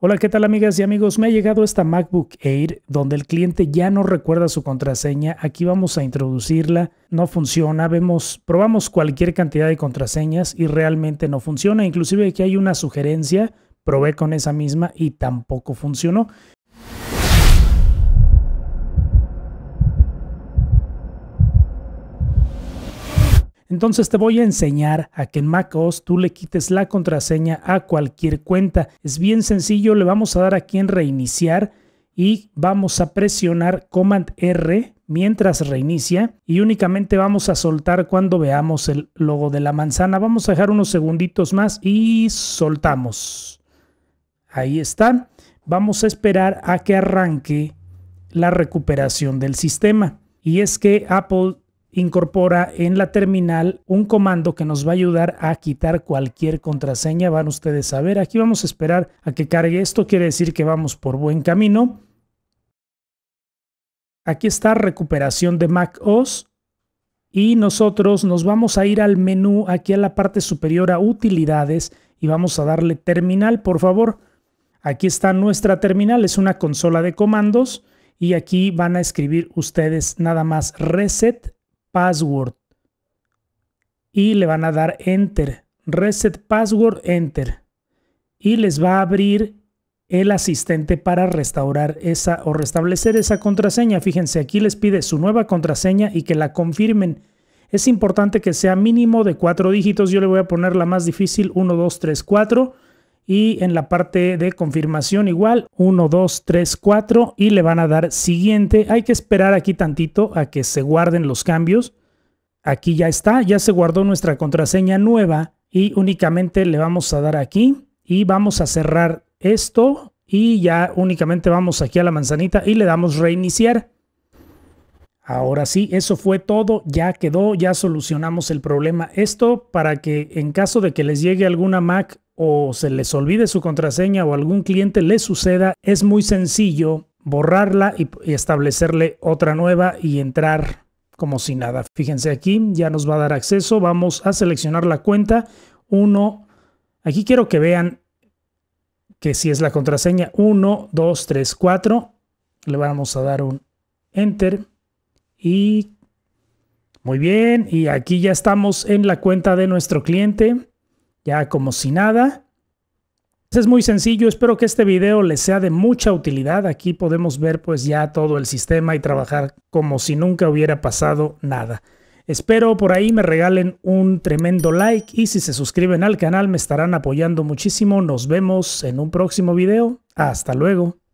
Hola, ¿qué tal amigas y amigos? Me ha llegado esta MacBook Air donde el cliente ya no recuerda su contraseña. Aquí vamos a introducirla. No funciona. Vemos, probamos cualquier cantidad de contraseñas y realmente no funciona. Inclusive aquí hay una sugerencia. Probé con esa misma y tampoco funcionó. Entonces te voy a enseñar a que en macOS tú le quites la contraseña a cualquier cuenta. Es bien sencillo, le vamos a dar aquí en reiniciar y vamos a presionar Command R mientras reinicia y únicamente vamos a soltar cuando veamos el logo de la manzana. Vamos a dejar unos segunditos más y soltamos. Ahí está. Vamos a esperar a que arranque la recuperación del sistema. Y es que Apple incorpora en la terminal un comando que nos va a ayudar a quitar cualquier contraseña. Van ustedes a ver, aquí vamos a esperar a que cargue esto, quiere decir que vamos por buen camino. Aquí está recuperación de Mac OS y nosotros nos vamos a ir al menú aquí a la parte superior a utilidades y vamos a darle terminal, por favor. Aquí está nuestra terminal, es una consola de comandos y aquí van a escribir ustedes nada más reset password y le van a dar enter, reset password, enter y les va a abrir el asistente para restaurar esa o restablecer esa contraseña. Fíjense, aquí les pide su nueva contraseña y que la confirmen. Es importante que sea mínimo de cuatro dígitos. Yo le voy a poner la más difícil, 1, 2, 3, 4 y en la parte de confirmación igual 1, 2, 3, 4 y le van a dar siguiente. Hay que esperar aquí tantito a que se guarden los cambios. Aquí ya está, ya se guardó nuestra contraseña nueva y únicamente le vamos a dar aquí y vamos a cerrar esto y ya únicamente vamos aquí a la manzanita y le damos reiniciar. Ahora sí, eso fue todo, ya quedó, ya solucionamos el problema. Esto para que en caso de que les llegue alguna Mac o se les olvide su contraseña o algún cliente le suceda, es muy sencillo borrarla y, establecerle otra nueva y entrar como si nada. Fíjense aquí, ya nos va a dar acceso. Vamos a seleccionar la cuenta. 1, aquí quiero que vean que si es la contraseña 1, 2, 3, 4. Le vamos a dar un enter y muy bien. Y aquí ya estamos en la cuenta de nuestro cliente ya como si nada. Es muy sencillo, espero que este video les sea de mucha utilidad. Aquí podemos ver pues ya todo el sistema y trabajar como si nunca hubiera pasado nada. Espero por ahí me regalen un tremendo like y si se suscriben al canal me estarán apoyando muchísimo. Nos vemos en un próximo video. Hasta luego.